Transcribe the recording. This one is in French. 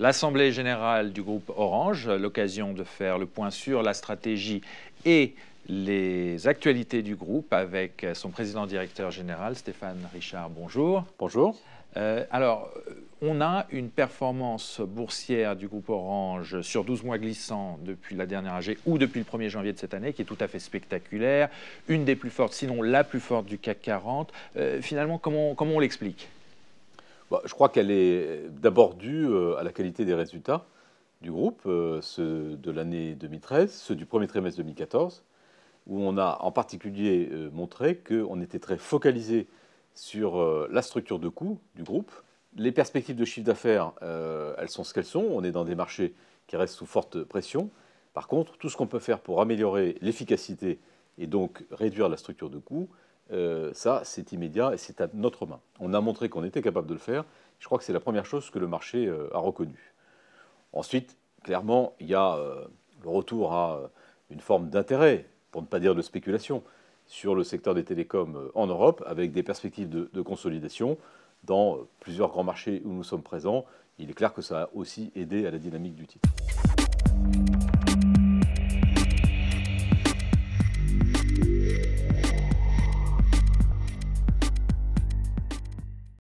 l'Assemblée générale du groupe Orange, l'occasion de faire le point sur la stratégie et les actualités du groupe avec son président directeur général, Stéphane Richard. Bonjour. Bonjour. Euh, alors, on a une performance boursière du groupe Orange sur 12 mois glissants depuis la dernière AG ou depuis le 1er janvier de cette année qui est tout à fait spectaculaire, une des plus fortes, sinon la plus forte du CAC 40. Euh, finalement, comment on l'explique bah, je crois qu'elle est d'abord due euh, à la qualité des résultats du groupe, euh, ceux de l'année 2013, ceux du premier trimestre 2014, où on a en particulier euh, montré qu'on était très focalisé sur la structure de coûts du groupe. Les perspectives de chiffre d'affaires, elles sont ce qu'elles sont. On est dans des marchés qui restent sous forte pression. Par contre, tout ce qu'on peut faire pour améliorer l'efficacité et donc réduire la structure de coûts, euh, ça, c'est immédiat et c'est à notre main. On a montré qu'on était capable de le faire. Je crois que c'est la première chose que le marché euh, a reconnue. Ensuite, clairement, il y a euh, le retour à une forme d'intérêt, pour ne pas dire de spéculation, sur le secteur des télécoms en Europe, avec des perspectives de, consolidation dans plusieurs grands marchés où nous sommes présents. Il est clair que ça a aussi aidé à la dynamique du titre.